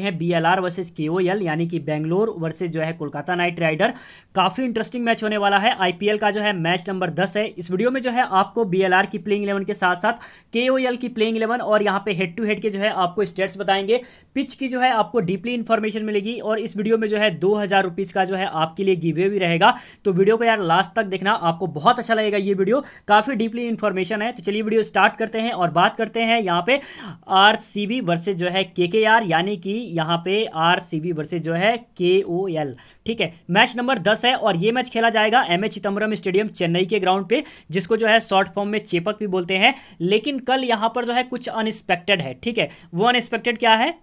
है B L R versus के O L यानी कि बेंगलोर वर्सेज जो है कोलकाता नाइट राइडर काफ़ी इंटरेस्टिंग मैच होने वाला है आई का जो है मैच नंबर दस है इस वीडियो में जो है आपको बी एल आर की प्लेइंग इलेवन के साथ साथ के ओ एल की प्लेइंग इलेवन और यहाँ पे हेड टू हेड के जो है आपको स्टेट्स बताएंगे पिच की जो है आपको डीपली इन्फॉर्मेशन मिलेगी और इस वीडियो में जो है दो हज़ार रुपीज का जो है आपके लिए गिवे भी रहेगा तो वीडियो को यार लास्ट तक देखना आपको बहुत अच्छा लगेगा ये वीडियो काफ़ी डीपली इन्फॉर्मेशन है तो चलिए वीडियो स्टार्ट करते हैं और बात करते हैं यहाँ पे आर सी बी वर्सेज जो है के के आर यानी कि यहाँ पे आर सी बी वर्सेज जो है के ओ एल ठीक है मैच नंबर दस है और ये मैच खेला जाएगा M A Chidambaram stadium Chennai के ग्राउंड पे जिसको जो है शॉर्ट फॉर्म में चेपक भी बोलते हैं लेकिन कल यहाँ पर जो है कुछ अनएक्सपेक्टेड है ठीक है वो अनएक्सपेक्टेड क्या है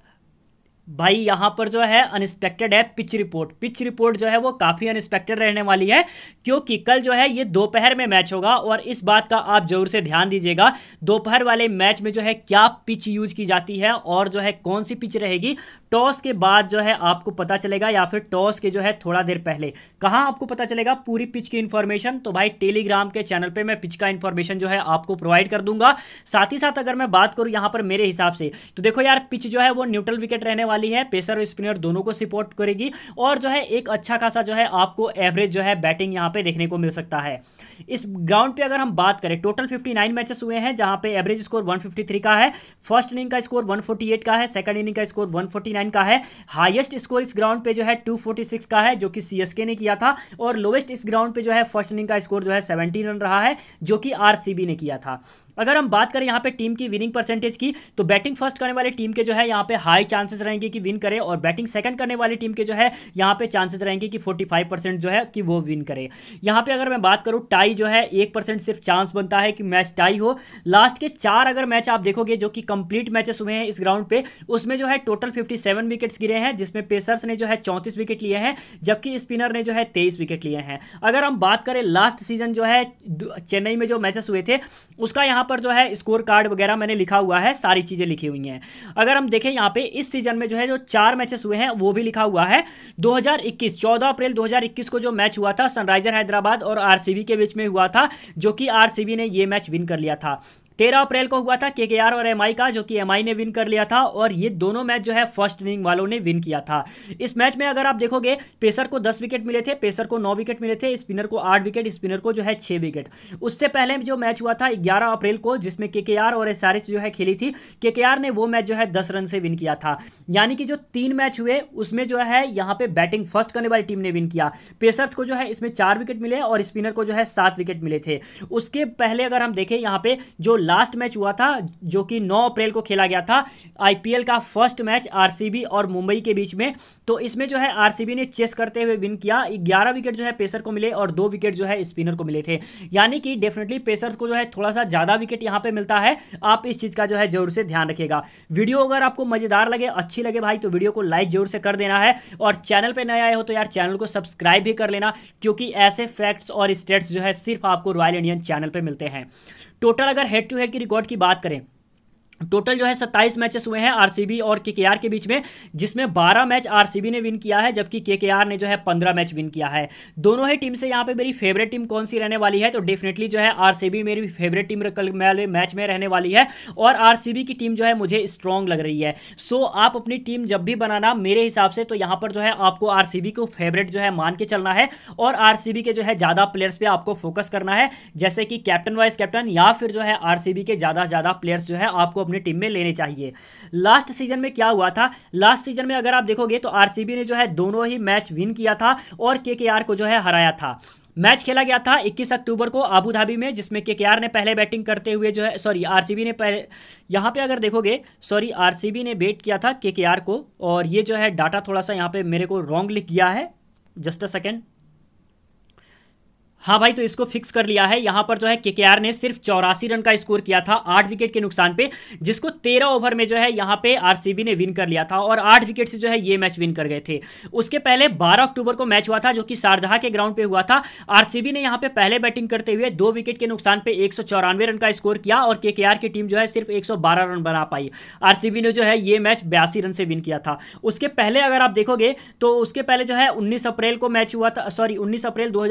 भाई यहाँ पर जो है अनएक्सपेक्टेड है पिच रिपोर्ट पिच रिपोर्ट जो है वो काफ़ी अनएक्सपेक्टेड रहने वाली है क्योंकि कल जो है ये दोपहर में मैच होगा और इस बात का आप जरूर से ध्यान दीजिएगा दोपहर वाले मैच में जो है क्या पिच यूज की जाती है और जो है कौन सी पिच रहेगी टॉस के बाद जो है आपको पता चलेगा या फिर टॉस के जो है थोड़ा देर पहले कहाँ आपको पता चलेगा पूरी पिच की इन्फॉर्मेशन तो भाई टेलीग्राम के चैनल पर मैं पिच का इन्फॉर्मेशन जो है आपको प्रोवाइड कर दूंगा साथ ही साथ अगर मैं बात करूँ यहाँ पर मेरे हिसाब से तो देखो यार पिच जो है वो न्यूट्रल विकेट रहने वाली है पेसर और स्पिनर दोनों को सपोर्ट करेगी और जो है एक अच्छा खासा जो है आपको एवरेज जो है बैटिंग यहाँ पे देखने को मिल सकता है इस ग्राउंड पर अगर हम बात करें टोटल फिफ्टी मैचेस हुए हैं जहां पर एवरेज स्कोर वन का है फर्स्ट इनिंग का स्कोर वन का है सेकंड इनिंग का स्कोर वन नाइन का है हाईएस्ट स्कोर इस ग्राउंड पे जो है टू फोर्टी सिक्स का है जो कि सी एस के ने किया था और लोवेस्ट इस ग्राउंड पे जो है फर्स्ट इनिंग का स्कोर जो है सेवेंटी रन रहा है जो कि आर सी बी ने किया था अगर हम बात करें यहाँ पे टीम की विनिंग परसेंटेज की तो बैटिंग फर्स्ट करने वाली टीम के जो है यहाँ पे हाई चांसेस रहेंगे कि विन करे और बैटिंग सेकंड करने वाली टीम के जो है यहाँ पे चांसेस रहेंगे कि 45 परसेंट जो है कि वो विन करे यहाँ पे अगर मैं बात करूँ टाई जो है एक परसेंट सिर्फ चांस बनता है कि मैच टाई हो लास्ट के चार अगर मैच आप देखोगे जो कि कंप्लीट मैचेस हुए हैं इस ग्राउंड पर उसमें जो है टोटल फिफ्टी सेवन विकेट्स गिरे हैं जिसमें पेसर्स ने जो है चौंतीस विकेट लिए हैं जबकि स्पिनर ने जो है तेईस विकेट लिए हैं अगर हम बात करें लास्ट सीजन जो है चेन्नई में जो मैचेस हुए थे उसका यहाँ पर जो है स्कोर कार्ड वगैरह मैंने लिखा हुआ है सारी चीज़ें लिखी हुई हैं अगर हम देखें यहाँ पे इस सीजन में जो है जो चार मैचेस हुए हैं वो भी लिखा हुआ है दो 14 अप्रैल 2021 को जो मैच हुआ था सनराइजर हैदराबाद और आरसीबी के बीच में हुआ था जो कि आरसीबी ने ये मैच विन कर लिया था तेरह अप्रैल को हुआ था के और एम का जो कि एम ने विन कर लिया था और ये दोनों मैच जो है फर्स्ट इनिंग वालों ने विन किया था इस मैच में अगर आप देखोगे पेसर को दस विकेट मिले थे पेसर को नौ विकेट मिले थे स्पिनर को आठ विकेट स्पिनर को जो है छः विकेट उससे पहले जो मैच हुआ था ग्यारह अप्रैल को जिसमें के और एस जो है खेली थी के ने वो मैच जो है दस रन से विन किया था यानी कि जो तीन मैच हुए उसमें जो है यहाँ पे बैटिंग फर्स्ट करने वाली टीम ने विन किया पेसर्स को जो है इसमें चार विकेट मिले और स्पिनर को जो है सात विकेट मिले थे उसके पहले अगर हम देखें यहाँ पे जो लास्ट मैच हुआ था जो कि 9 अप्रैल को खेला गया था आईपीएल का फर्स्ट मैच आरसीबी और मुंबई के बीच में तो इसमें जो है आरसीबी ने चेस करते हुए विन किया 11 विकेट जो है पेसर को मिले और दो विकेट जो है स्पिनर को मिले थे यानी कि डेफिनेटली पेसर को जो है थोड़ा सा ज़्यादा विकेट यहाँ पे मिलता है आप इस चीज़ का जो है जरूर से ध्यान रखेगा वीडियो अगर आपको मज़ेदार लगे अच्छी लगे भाई तो वीडियो को लाइक जरूर से कर देना है और चैनल पर नए आए हो तो यार चैनल को सब्सक्राइब भी कर लेना क्योंकि ऐसे फैक्ट्स और स्टेट्स जो है सिर्फ आपको रॉयल इंडियन चैनल पर मिलते हैं टोटल अगर हेड टू हंड्रेड के रिकॉर्ड की बात करें टोटल जो है सत्ताईस मैचेस हुए हैं आरसीबी और केकेआर के बीच में जिसमें बारह मैच आरसीबी ने विन किया है जबकि केकेआर ने जो है पंद्रह मैच विन किया है दोनों ही टीम से यहाँ पे मेरी फेवरेट टीम कौन सी रहने वाली है तो डेफिनेटली जो है आरसीबी मेरी फेवरेट टीम कल मैच में रहने वाली है और आर की टीम जो है मुझे स्ट्रांग लग रही है सो आप अपनी टीम जब भी बनाना मेरे हिसाब से तो यहाँ पर जो है आपको आर को फेवरेट जो है मान के चलना है और आर के जो है ज़्यादा प्लेयर्स पर आपको फोकस करना है जैसे कि कैप्टन वाइस कैप्टन या फिर जो है आर के ज़्यादा से ज़्यादा प्लेयर्स जो है आपको अपनी टीम में लेने चाहिए लास्ट सीजन में क्या हुआ था लास्ट सीजन में अगर आप देखोगे तो आरसीबी ने जो है दोनों ही मैच विन किया था और केकेआर को जो है हराया था मैच खेला गया था 21 अक्टूबर को आबू धाबी में जिसमें के ने पहले बैटिंग करते हुए जो है सॉरी आरसीबी ने पहले यहाँ पे अगर देखोगे सॉरी आरसीबी ने बेट किया था के को और ये जो है डाटा थोड़ा सा यहाँ पे मेरे को रॉन्ग लिख गया है जस्ट अ सेकेंड हाँ भाई तो इसको फिक्स कर लिया है यहाँ पर जो है के ने सिर्फ चौरासी रन का स्कोर किया था आठ विकेट के नुकसान पे जिसको तेरह ओवर में जो है यहाँ पे आरसीबी ने विन कर लिया था और आठ विकेट से जो है ये मैच विन कर गए थे उसके पहले बारह अक्टूबर को मैच हुआ था जो कि शारजहा के ग्राउंड पे हुआ था आर ने यहाँ पे पहले बैटिंग करते हुए दो विकेट के नुकसान पे एक रन का स्कोर किया और के की टीम जो है सिर्फ एक रन बना पाई आर ने जो है ये मैच बयासी रन से विन किया था उसके पहले अगर आप देखोगे तो उसके पहले जो है उन्नीस अप्रैल को मैच हुआ था सॉरी उन्नीस अप्रैल दो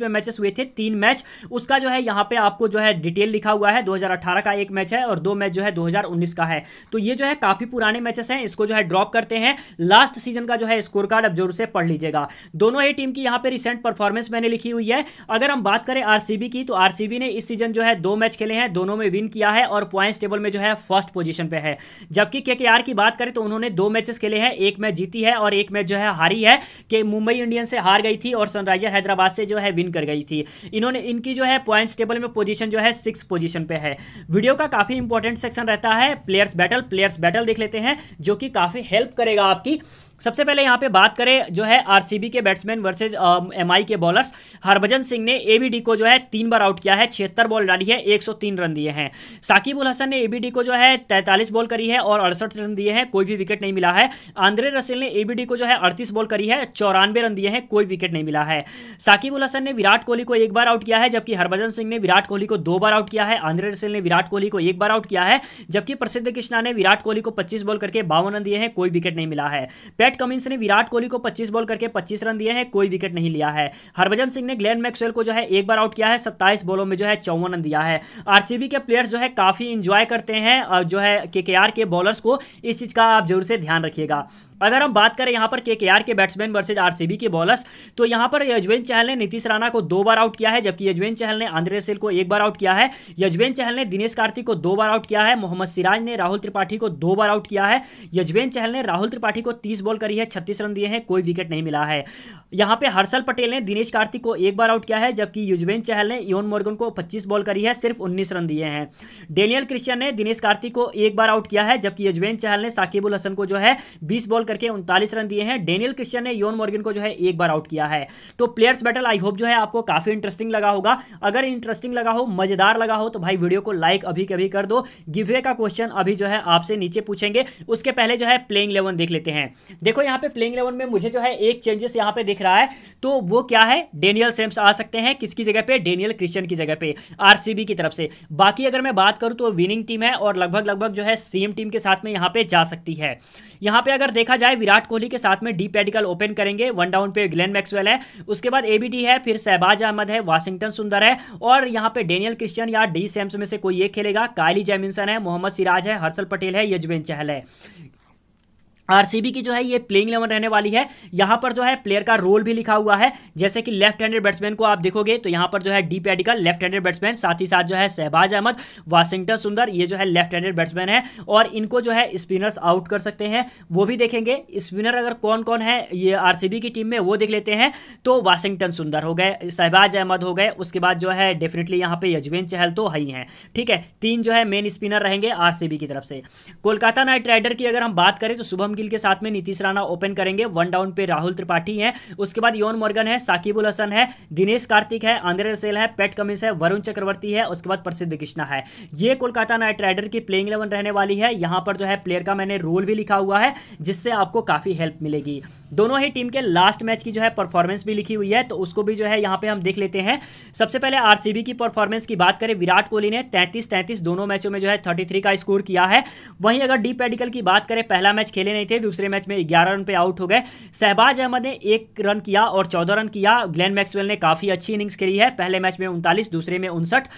में मैचेस मैचेस हुए थे तीन मैच उसका जो है यहाँ पे आपको जो है डिटेल लिखा हुआ है 2018 का एक मैच है और दो मैच जो है 2019 का है तो ये जो है काफ़ी पुराने मैचेस हैं इसको जो है ड्रॉप करते हैं लास्ट सीजन का जो है स्कोर कार्ड अब जोर से पढ़ लीजिएगा दोनों ही टीम की यहाँ पे रिसेंट परफॉर्मेंस मैंने लिखी हुई है अगर हम बात करें आर की तो आर ने इस सीजन जो है दो मैच खेले हैं दोनों में विन किया है और पॉइंट टेबल में जो है फर्स्ट पोजिशन पे है जबकि के की बात करें तो उन्होंने दो मैचेस खेले हैं एक मैच जीती है और एक मैच जो है हारी है कि मुंबई इंडियंस से हार गई थी और सनराइजर हैदराबाद से जो है विन कर गई थी इन्होंने इनकी जो है पॉइंट्स टेबल में पोजीशन जो है सिक्स पोजीशन पे है वीडियो का काफ़ी इंपॉर्टेंट सेक्शन रहता है प्लेयर्स बैटल प्लेयर्स बैटल देख लेते हैं जो कि काफ़ी हेल्प करेगा आपकी सबसे पहले यहाँ पे बात करें जो है आरसीबी के बैट्समैन वर्सेज एमआई के बॉलर्स हरभजन सिंह ने एबीडी को जो है तीन बार आउट किया है छिहत्तर बॉल डाली है 103 रन दिए हैं साकिब उल हसन ने एबीडी को जो है तैंतालीस बॉल करी है और अड़सठ रन दिए हैं कोई भी विकेट नहीं मिला है आंद्रे रसेल ने एबीडी को जो है अड़तीस बॉल करी है चौरानवे रन दिए हैं कोई विकेट नहीं मिला है साकिब उल हसन ने विराट कोहली को एक बार आउट किया है जबकि हरभजन सिंह ने विराट कोहली को दो बार आउट किया है आंद्रे रसेल ने विराट कोहली को एक बार आउट किया है जबकि प्रसिद्ध कृष्णा ने विराट कोहली को पच्चीस बॉल करके बावन रन दिए हैं कोई विकेट नहीं मिला है पैट कमिंस ने विराट कोहली को पच्चीस बॉल करके पच्चीस रन दिए हैं कोई विकेट नहीं लिया है हरभजन सिंह ने ग्लेन मैक्सवेल को जो है एक बार आउट किया है सत्ताईस बॉलों में जो है चौवन रन दिया है आरसीबी के प्लेयर्स जो है काफी इंजॉय करते हैं जो है के के बॉलर्स को इस चीज का आप जरूर से ध्यान रखिएगा अगर हम बात करें यहाँ पर K K batsman versus RCB के बॉलर्स तो यहाँ पर यजवेन चहल ने नीतीश राणा को दो बार आउट किया है जबकि यजवेन चहल ने आंद्रे सेल को एक बार आउट किया है यजवेन चहल ने दिनेश कार्तिक को दो बार आउट किया है मोहम्मद सिराज ने राहुल त्रिपाठी को दो बार आउट किया है यजवेन चहल ने राहुल त्रिपाठी को तीस बॉल बॉल करी है छत्तीस रन दिए हैं कोई विकेट नहीं मिला है यहाँ पे हर्षल पटेल ने दिनेश कार्तिक को एक बार आउट किया है जबकि युजवेंद्र चहल ने योन मॉर्गन को पच्चीस बॉल करी है सिर्फ उन्नीस रन दिए हैं डेनियल क्रिश्चियन ने दिनेश कार्तिक को एक बार आउट किया है जबकि यजवेंद्र चहल ने साकिबुल हसन को जो है बीस बॉल करके उनतालीस रन दिए हैं डेनियल क्रिश्चियन ने योन मॉर्गन को जो है एक बार आउट किया है तो प्लेयर्स बैटल आई होप जो है आपको काफ़ी इंटरेस्टिंग लगा होगा अगर इंटरेस्टिंग लगा हो मज़ेदार लगा हो तो भाई वीडियो को लाइक अभी कभी कर दो गिवे का क्वेश्चन अभी जो है आपसे नीचे पूछेंगे उसके पहले जो है प्लेइंग इलेवन देख लेते हैं देखो यहाँ पे प्लेइंग इलेवन में मुझे जो है एक चेंजेस यहाँ पे दिख रहा है तो वो क्या है डेनियल सेम्स आ सकते हैं किसकी जगह पे डेनियल क्रिश्चियन की जगह पे आरसीबी की तरफ से बाकी अगर मैं बात करूँ तो विनिंग टीम है और लगभग लगभग जो है सेम टीम के साथ में यहाँ पे जा सकती है यहाँ पे अगर देखा जाए विराट कोहली के साथ में डी पेडिकल ओपन करेंगे वन डाउन पे ग्लैन मैक्सवेल है उसके बाद एबीडी है फिर शहबाज अहमद है वाशिंगटन सुंदर है और यहाँ पे डेनियल क्रिश्चियन या डी सैम्स में से कोई एक खेलेगा कायली जैमिनसन है मोहम्मद सिराज है हर्षल पटेल है यजवेन चहल है आरसीबी की जो है ये प्लेइंग इलेवन रहने वाली है यहाँ पर जो है प्लेयर का रोल भी लिखा हुआ है जैसे कि लेफ्ट हैंडेड बैट्समैन को आप देखोगे तो यहाँ पर जो है D Padikkal left handed batsman साथ ही साथ जो है शहबाज अहमद वाशिंगटन सुंदर ये जो है लेफ्ट हैंडेड बैट्समैन है और इनको जो है स्पिनर्स आउट कर सकते हैं वो भी देखेंगे स्पिनर अगर कौन कौन है ये आर की टीम में वो देख लेते हैं तो वाशिंगटन सुंदर हो गए शहबाज अहमद हो गए उसके बाद जो है डेफिनेटली यहाँ पे यजवेन चहल तो है ही हैं ठीक है तीन जो है मेन स्पिनर रहेंगे आर की तरफ से कोलकाता नाइट राइडर की अगर हम बात करें तो शुभम गिल के साथ में नीतीश राणा ओपन करेंगे वन डाउन पे राहुल त्रिपाठी हैं उसके बाद योन मोर्गन है साकिबुल हसन है दिनेश कार्तिक है आंद्रे रसेल है पेट कमिंस है वरुण चक्रवर्ती है उसके बाद प्रसिद्ध कृष्णा है ये कोलकाता नाइट राइडर की प्लेइंग इलेवन रहने वाली है यहाँ पर जो है प्लेयर का मैंने रोल भी लिखा हुआ है जिससे आपको काफ़ी हेल्प मिलेगी दोनों ही टीम के लास्ट मैच की जो है परफॉर्मेंस भी लिखी हुई है तो उसको भी जो है यहाँ पे हम देख लेते हैं सबसे पहले आरसीबी की परफॉर्मेंस की बात करें विराट कोहली ने तैंतीस तैंतीस दोनों मैचों में जो है थर्टी का स्कोर किया है वहीं अगर डी पेडिकल की बात करें पहला मैच खेले नहीं नहीं थे दूसरे मैच में ग्यारह रन पे आउट हो गए शहबाज अहमद ने एक रन किया और चौदह रन किया ग्लेन मैक्सवेल ने काफ़ी अच्छी इनिंग्स खेली है पहले मैच में उनतालीस दूसरे में उनसठ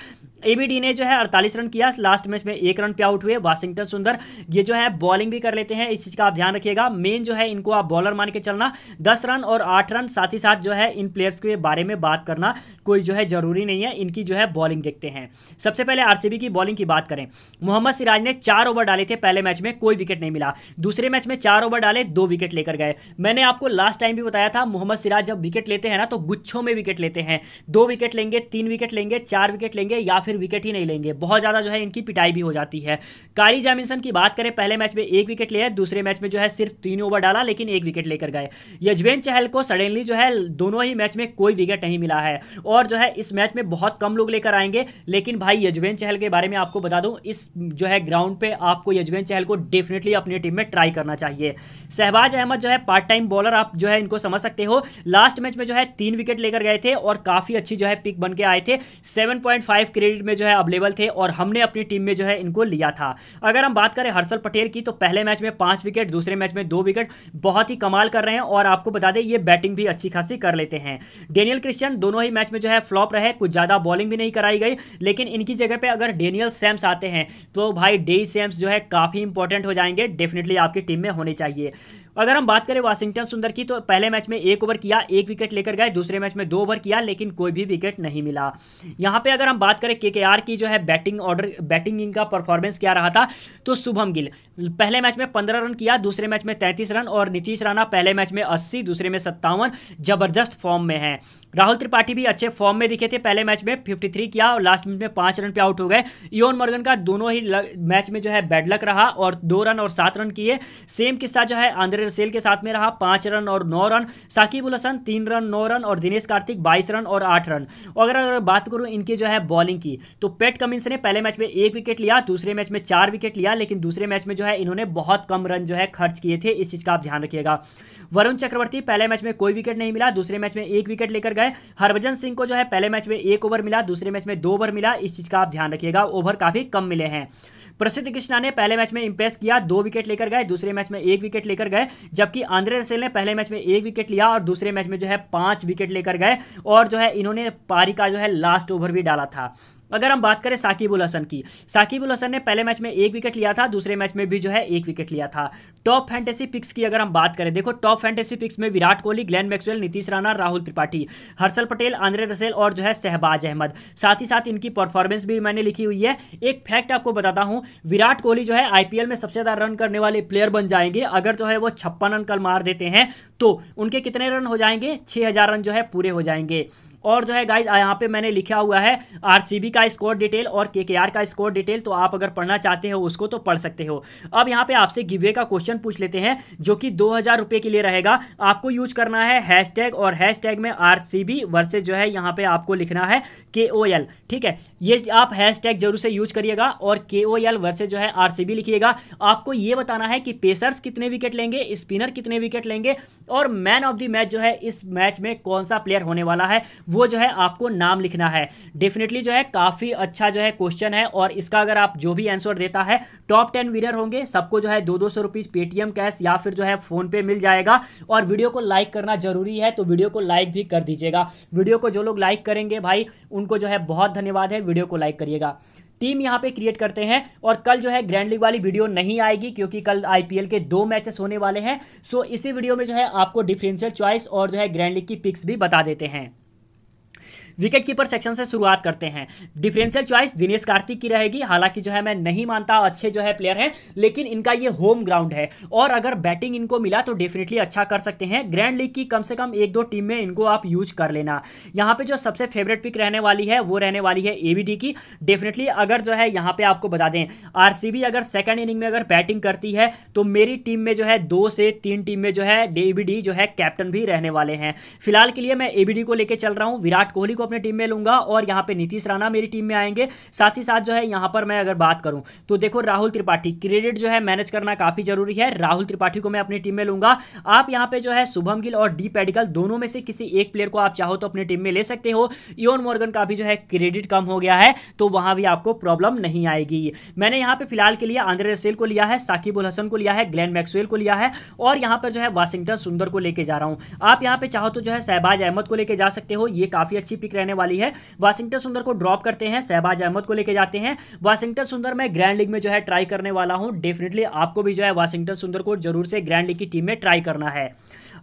एबीडी ने जो है 48 रन किया लास्ट मैच में एक रन पे आउट हुए वाशिंगटन सुंदर ये जो है बॉलिंग भी कर लेते हैं इस चीज़ का आप ध्यान रखिएगा मेन जो है इनको आप बॉलर मान के चलना 10 रन और 8 रन साथ ही साथ जो है इन प्लेयर्स के बारे में बात करना कोई जो है ज़रूरी नहीं है इनकी जो है बॉलिंग देखते हैं सबसे पहले आर की बॉलिंग की बात करें मोहम्मद सिराज ने चार ओवर डाले थे पहले मैच में कोई विकेट नहीं मिला दूसरे मैच में चार ओवर डाले दो विकेट लेकर गए मैंने आपको लास्ट टाइम भी बताया था मोहम्मद सिराज जब विकेट लेते हैं ना तो गुच्छों में विकेट लेते हैं दो विकेट लेंगे तीन विकेट लेंगे चार विकेट लेंगे या फिर विकेट ही नहीं लेंगे बहुत ज़्यादा जो है इनकी पिटाई भी हो जाती है कारी जैमिनसन की बात करें पहले मैच में एक विकेट लिया दूसरे मैच में जो है सिर्फ तीन ओवर डाला लेकिन एक विकेट लेकर गए यजवेंद चहल को सडनली जो है दोनों ही मैच में कोई विकेट नहीं मिला है और जो है इस मैच में बहुत कम लोग लेकर आएंगे लेकिन भाई यजवेन चहल के बारे में आपको बता दूं इस जो है ग्राउंड पे आपको यजवेन चहल को डेफिनेटली अपनी टीम में ट्राई करना चाहिए शहबाज अहमद जो है पार्ट टाइम बॉलर आप जो है इनको समझ सकते हो लास्ट मैच में जो है तीन विकेट लेकर गए थे और काफ़ी अच्छी जो है पिक बन के आए थे सेवन क्रेडिट फील्ड में जो है अवेलेबल थे और हमने अपनी टीम में जो है इनको लिया था अगर हम बात करें हर्षल पटेल की तो पहले मैच में पांच विकेट दूसरे मैच में दो विकेट बहुत ही कमाल कर रहे हैं और आपको बता दें ये बैटिंग भी अच्छी खासी कर लेते हैं डेनियल क्रिश्चियन दोनों ही मैच में जो है फ्लॉप रहे कुछ ज़्यादा बॉलिंग भी नहीं कराई गई लेकिन इनकी जगह पर अगर डेनियल सैम्स आते हैं तो भाई डे सैम्स जो है काफ़ी इंपॉर्टेंट हो जाएंगे डेफिनेटली आपकी टीम में होने चाहिए अगर हम बात करें वाशिंगटन सुंदर की तो पहले मैच में एक ओवर किया एक विकेट लेकर गए दूसरे मैच में दो ओवर किया लेकिन कोई भी विकेट नहीं मिला यहां पे अगर हम बात करें के आर की जो है बैटिंग ऑर्डर बैटिंग इनका परफॉर्मेंस क्या रहा था तो शुभम गिल पहले मैच में पंद्रह रन किया दूसरे मैच में तैंतीस रन और नीतीश राणा पहले मैच में अस्सी दूसरे में सत्तावन जबरदस्त फॉर्म में है राहुल त्रिपाठी भी अच्छे फॉर्म में दिखे थे पहले मैच में फिफ्टी किया और लास्ट मैच में पांच रन पे आउट हो गए योन मर्गन का दोनों ही मैच में जो है बैडलक रहा और दो रन और सात रन किए सेम किस्सा जो है आंद्रे रसेल के साथ में रहा पांच रन और नौ रन साकिब उल हसन तीन रन नौ रन और दिनेश कार्तिक बाईस रन और आठ रन और अगर अगर बात करूं इनकी जो है बॉलिंग की थी तो पेट कमिंस ने पहले मैच में एक विकेट लिया दूसरे मैच में चार विकेट लिया लेकिन दूसरे मैच में जो है इन्होंने बहुत कम रन जो है खर्च किए थे इस चीज़ का आप ध्यान रखिएगा वरुण चक्रवर्ती पहले मैच में कोई विकेट नहीं मिला दूसरे मैच में एक विकेट लेकर गए हरभजन सिंह को जो है पहले मैच में एक ओवर मिला दूसरे मैच में दो ओवर मिला इस चीज़ का आप ध्यान रखिएगा ओवर काफ़ी कम मिले हैं प्रसिद्ध कृष्णा ने पहले मैच में इंप्रेस किया दो विकेट लेकर गए दूसरे मैच में एक विकेट लेकर गए जबकि आंद्रे रसेल ने पहले मैच में एक विकेट लिया और दूसरे मैच में जो है पांच विकेट लेकर गए और जो है इन्होंने पारी का जो है लास्ट ओवर भी डाला था अगर हम बात करें साकिबुल हसन की साकिबुल हसन ने पहले मैच में एक विकेट लिया था दूसरे मैच में भी जो है एक विकेट लिया था टॉप फैंटेसी पिक्स की अगर हम बात करें देखो टॉप फैंटेसी पिक्स में Virat Kohli Glenn Maxwell Nitish Rana Rahul Tripathi Harshal Patel Andre Russell और जो है शहबाज अहमद साथ ही साथ इनकी परफॉर्मेंस भी मैंने लिखी हुई है एक फैक्ट आपको बताता हूँ विराट कोहली जो है आई में सबसे ज़्यादा रन करने वाले प्लेयर बन जाएंगे अगर जो है वो छप्पन रन कल मार देते हैं तो उनके कितने रन हो जाएंगे छः रन जो है पूरे हो जाएंगे और जो है गाइज यहाँ पे मैंने लिखा हुआ है आरसीबी का स्कोर डिटेल और के का स्कोर डिटेल तो आप अगर पढ़ना चाहते हो उसको तो पढ़ सकते हो अब यहाँ पे आपसे गिवे का क्वेश्चन पूछ लेते हैं जो कि दो हज़ार रुपये के लिए रहेगा आपको यूज करना है हैशटैग और हैशटैग में आर सी बी वर्सेज जो है यहाँ पे आपको लिखना है के ओ एल ठीक है ये आप टैग जरूर से यूज करिएगा और के ओ एल वर्सेज जो है आर सी बी लिखिएगा आपको ये बताना है कि पेसर्स कितने विकेट लेंगे स्पिनर कितने विकेट लेंगे और मैन ऑफ द मैच जो है इस मैच में कौन सा प्लेयर होने वाला है वो जो है आपको नाम लिखना है डेफिनेटली जो है काफ़ी अच्छा जो है क्वेश्चन है और इसका अगर आप जो भी आंसर देता है टॉप टेन विनर होंगे सबको जो है दो दो सौ रुपीज़ पेटीएम कैश या फिर जो है फ़ोनपे मिल जाएगा और वीडियो को लाइक करना ज़रूरी है तो वीडियो को लाइक भी कर दीजिएगा वीडियो को जो लोग लाइक करेंगे भाई उनको जो है बहुत धन्यवाद है वीडियो को लाइक करिएगा टीम यहाँ पे क्रिएट करते हैं और कल जो है ग्रैंड लीग वाली वीडियो नहीं आएगी क्योंकि कल आईपीएल के दो मैचेस होने वाले हैं सो इसी वीडियो में जो है आपको डिफरेंशियल चॉइस और जो है ग्रैंड लीग की पिक्स भी बता देते हैं विकेट कीपर सेक्शन से शुरुआत करते हैं डिफरेंशियल चॉइस दिनेश कार्तिक की रहेगी हालांकि जो है मैं नहीं मानता अच्छे जो है प्लेयर हैं लेकिन इनका ये होम ग्राउंड है और अगर बैटिंग इनको मिला तो डेफिनेटली अच्छा कर सकते हैं ग्रैंड लीग की कम से कम एक दो टीम में इनको आप यूज कर लेना यहाँ पे जो सबसे फेवरेट पिक रहने वाली है वो रहने वाली है एबीडी की डेफिनेटली अगर जो है यहाँ पे आपको बता दें आर अगर सेकेंड इनिंग में अगर बैटिंग करती है तो मेरी टीम में जो है दो से तीन टीम में जो है एबीडी जो है कैप्टन भी रहने वाले हैं फिलहाल के लिए मैं एबीडी को लेकर चल रहा हूँ विराट कोहली को अपनी टीम में लूंगा और यहाँ पे नीतीश राणा मेरी टीम में आएंगे साथ ही साथ जो है यहाँ पर मैं अगर बात करूँ तो देखो राहुल त्रिपाठी क्रेडिट जो है मैनेज करना काफ़ी जरूरी है राहुल त्रिपाठी को मैं अपनी टीम में लूंगा आप यहाँ पे जो है शुभम गिल और डी पेडिकल दोनों में से किसी एक प्लेयर को आप चाहो तो अपनी टीम में ले सकते हो योन मॉर्गन का भी जो है क्रेडिट कम हो गया है तो वहाँ भी आपको प्रॉब्लम नहीं आएगी मैंने यहाँ पे फिलहाल के लिए आंद्रे रसेल को लिया है साकिब उल हसन को लिया है ग्लैन मैक्सवेल को लिया है और यहाँ पर जो है वाशिंगटन सुंदर को लेके जा रहा हूँ आप यहाँ पे चाहो तो जो है शहबाज अहमद को लेके जा सकते हो ये काफ़ी अच्छी पिक रहने वाली है वाशिंगटन सुंदर को ड्रॉप करते हैं सहबाज अहमद को लेकर जाते हैं वाशिंगटन सुंदर मैं ग्रैंड लीग में जो है ट्राई करने वाला हूँ डेफिनेटली आपको भी जो है वाशिंगटन सुंदर को जरूर से ग्रैंड लीग की टीम में ट्राई करना है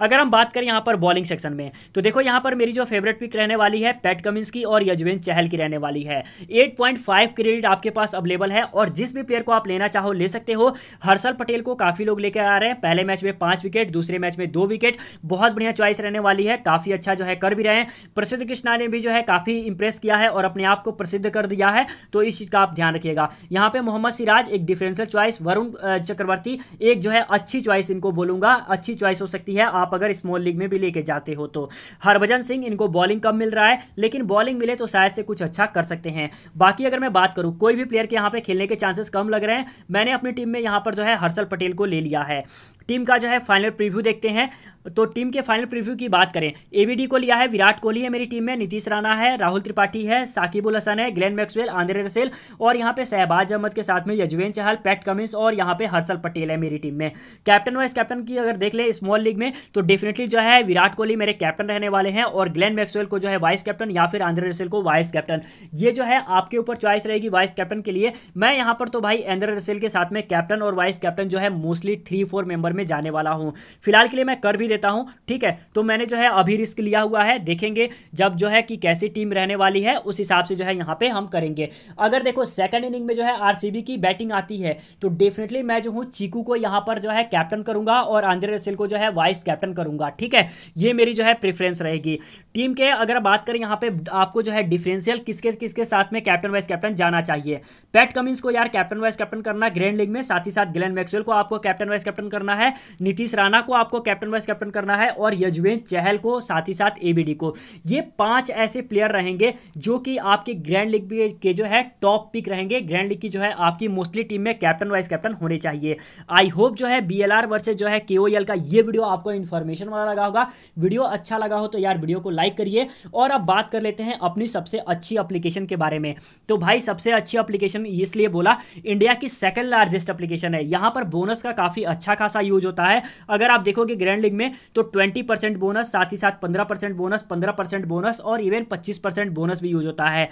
अगर हम बात करें यहाँ पर बॉलिंग सेक्शन में तो देखो यहाँ पर मेरी जो फेवरेट पिक रहने वाली है पैट कमिंस की और यजवेंद चहल की रहने वाली है 8.5 क्रेडिट आपके पास अवेलेबल है और जिस भी प्लेयर को आप लेना चाहो ले सकते हो हर्षल पटेल को काफ़ी लोग लेकर आ रहे हैं पहले मैच में पांच विकेट दूसरे मैच में दो विकेट बहुत बढ़िया चॉइस रहने वाली है काफ़ी अच्छा जो है कर भी रहे हैं प्रसिद्ध कृष्णा ने भी जो है काफ़ी इंप्रेस किया है और अपने आप को प्रसिद्ध कर दिया है तो इस चीज़ का आप ध्यान रखिएगा यहाँ पे मोहम्मद सिराज एक डिफरेंशियल चॉइस वरुण चक्रवर्ती एक जो है अच्छी चॉइस इनको बोलूंगा अच्छी चॉइस हो सकती है आप आप अगर स्मॉल लीग में भी लेके जाते हो तो हरभजन सिंह इनको बॉलिंग कम मिल रहा है लेकिन बॉलिंग मिले तो शायद से कुछ अच्छा कर सकते हैं बाकी अगर मैं बात करूँ कोई भी प्लेयर के यहाँ पे खेलने के चांसेस कम लग रहे हैं मैंने अपनी टीम में यहाँ पर जो है हर्षल पटेल को ले लिया है टीम का जो है फाइनल प्रीव्यू देखते हैं तो टीम के फाइनल प्रीव्यू की बात करें एबीडी को लिया है विराट कोहली है मेरी टीम में नीतीश राणा है राहुल त्रिपाठी है साकिबुल हसन है ग्लेन मैक्सवेल आंद्रे रसेल और यहाँ पे शहबाज अहमद के साथ में यजवेन चहल पैट कमिंस और यहाँ पे हर्षल पटेल है मेरी टीम में कैप्टन वाइस कैप्टन की अगर देख ले स्मॉल लीग में तो डेफिनेटली जो है विराट कोहली मेरे कैप्टन रहने वाले हैं और ग्लेन मैक्सवेल को जो है वाइस कैप्टन या फिर आंद्रे रसेल को वाइस कैप्टन ये जो है आपके ऊपर चॉइस रहेगी वाइस कैप्टन के लिए मैं यहाँ पर तो भाई आंद्रे रसेल के साथ में कैप्टन और वाइस कैप्टन जो है मोस्टली थ्री फोर मेंबर में जाने वाला हूँ फिलहाल के लिए मैं कर भी देता हूँ ठीक है तो मैंने जो है अभी रिस्क लिया हुआ है देखेंगे जब जो है कि कैसी टीम रहने वाली है उस हिसाब से जो है यहाँ पर हम करेंगे अगर देखो सेकेंड इनिंग में जो है आर की बैटिंग आती है तो डेफिनेटली मैं जो हूँ चीकू को यहाँ पर जो है कैप्टन करूँगा और आंध्र रसिल को जो है वाइस कैप्टन करूँगा ठीक है ये मेरी जो है प्रेफरेंस रहेगी टीम के अगर बात करें यहाँ पे आपको जो है डिफरेंशियल किसके किसके साथ में कैप्टन वाइस कैप्टन जाना चाहिए पैट कमिंस को यार कैप्टन वाइस कैप्टन करना ग्रैंड लीग में साथ ही साथ ग्लेन मैक्सवेल को आपको कैप्टन वाइस कैप्टन करना है है नीतीश राणा को आपको कैप्टन वाइस कैप्टन करना है और यजवेंद्र चहल को साथ ही साथ एबीडी को ये पांच ऐसे प्लेयर रहेंगे जो कि आपके ग्रैंड लीग के जो है टॉप पिक रहेंगे ग्रैंड लीग की जो है आपकी मोस्टली टीम में कैप्टन वाइस कैप्टन होने चाहिए आई होप जो है बी एल वर्सेज जो है के का ये वीडियो आपको इन्फॉर्मेशन वाला लगा होगा वीडियो अच्छा लगा हो तो यार वीडियो को लाइक करिए और अब बात कर लेते हैं अपनी सबसे अच्छी अप्लीकेशन के बारे में तो भाई सबसे अच्छी अप्लीकेशन इसलिए बोला इंडिया की सेकेंड लार्जेस्ट अप्लीकेशन है यहाँ पर बोनस का काफ़ी अच्छा खासा यूज यूज होता है अगर आप देखोगे ग्रैंड लीग में तो ट्वेंटी परसेंट बोनस साथ ही साथ पंद्रह परसेंट बोनस पंद्रह परसेंट बोनस और इवन पच्चीस परसेंट बोनस भी यूज होता है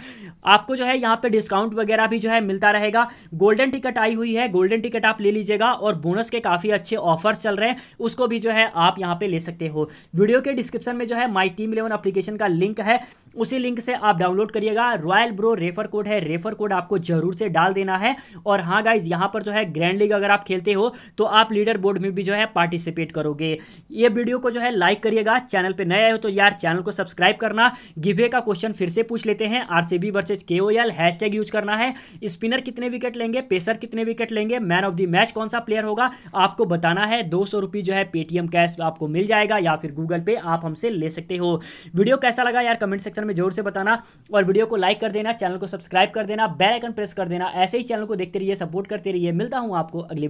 आपको जो है यहाँ पे डिस्काउंट वगैरह भी जो है मिलता रहेगा गोल्डन टिकट आई हुई है गोल्डन टिकट आप ले लीजिएगा और बोनस के काफ़ी अच्छे ऑफर्स चल रहे हैं उसको भी जो है आप यहाँ पे ले सकते हो वीडियो के डिस्क्रिप्शन में जो है माई टीम इलेवन अप्लीकेशन का लिंक है उसी लिंक से आप डाउनलोड करिएगा रॉयल ब्रो रेफर कोड है रेफर कोड आपको जरूर से डाल देना है और हाँ गाइज यहाँ पर जो है ग्रैंड लीग अगर आप खेलते हो तो आप लीडर बोर्ड में भी जो है पार्टिसिपेट करोगे ये वीडियो को जो है लाइक करिएगा चैनल पर नए आए हो तो यार चैनल को सब्सक्राइब करना गिवे का क्वेश्चन फिर से पूछ लेते हैं आर सी बी वर्सेज के ओ एल हैशटैग यूज करना है स्पिनर कितने विकेट लेंगे पेसर कितने विकेट लेंगे मैन ऑफ द मैच कौन सा प्लेयर होगा आपको बताना है दो सौ रुपये जो है पेटीएम कैश आपको मिल जाएगा या फिर गूगल पे आप हमसे ले सकते हो वीडियो कैसा लगा यार कमेंट सेक्शन में जरूर से बताना और वीडियो को लाइक कर देना चैनल को सब्सक्राइब कर देना बेल आइकन प्रेस कर देना ऐसे ही चैनल को देखते रहिए सपोर्ट करते रहिए मिलता हूँ आपको अगली